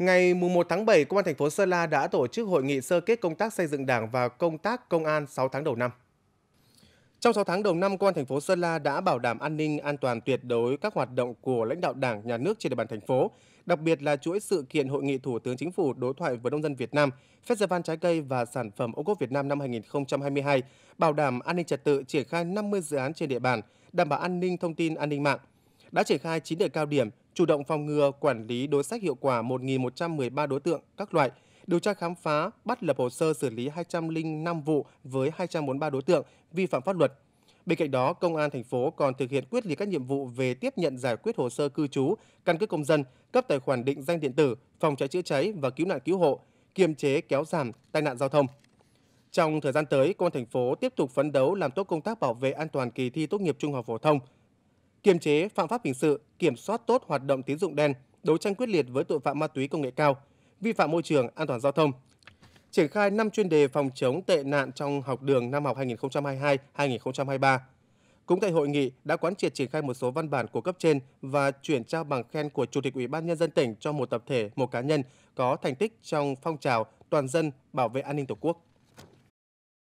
Ngày 1 tháng 7, Công an thành phố Sơn La đã tổ chức hội nghị sơ kết công tác xây dựng đảng và công tác công an 6 tháng đầu năm. Trong 6 tháng đầu năm, Công an thành phố Sơn La đã bảo đảm an ninh, an toàn tuyệt đối các hoạt động của lãnh đạo đảng, nhà nước trên địa bàn thành phố, đặc biệt là chuỗi sự kiện Hội nghị Thủ tướng Chính phủ đối thoại với nông dân Việt Nam, Festival Trái cây và Sản phẩm ô cốp Việt Nam năm 2022, bảo đảm an ninh trật tự, triển khai 50 dự án trên địa bàn, đảm bảo an ninh thông tin, an ninh mạng. Đã triển khai 9 đợt cao điểm, chủ động phòng ngừa, quản lý đối sách hiệu quả 1.113 đối tượng các loại, điều tra khám phá, bắt lập hồ sơ xử lý 205 vụ với 243 đối tượng vi phạm pháp luật. Bên cạnh đó, Công an thành phố còn thực hiện quyết liệt các nhiệm vụ về tiếp nhận giải quyết hồ sơ cư trú, căn cước công dân, cấp tài khoản định danh điện tử, phòng cháy chữa cháy và cứu nạn cứu hộ, kiềm chế kéo giảm tai nạn giao thông. Trong thời gian tới, Công an thành phố tiếp tục phấn đấu làm tốt công tác bảo vệ an toàn kỳ thi tốt nghiệp trung học phổ thông – kiềm chế phạm pháp hình sự, kiểm soát tốt hoạt động tín dụng đen, đấu tranh quyết liệt với tội phạm ma túy công nghệ cao, vi phạm môi trường, an toàn giao thông. Triển khai 5 chuyên đề phòng chống tệ nạn trong học đường năm học 2022-2023. Cũng tại hội nghị đã quán triệt triển khai một số văn bản của cấp trên và chuyển trao bằng khen của Chủ tịch Ủy ban nhân dân tỉnh cho một tập thể, một cá nhân có thành tích trong phong trào toàn dân bảo vệ an ninh Tổ quốc.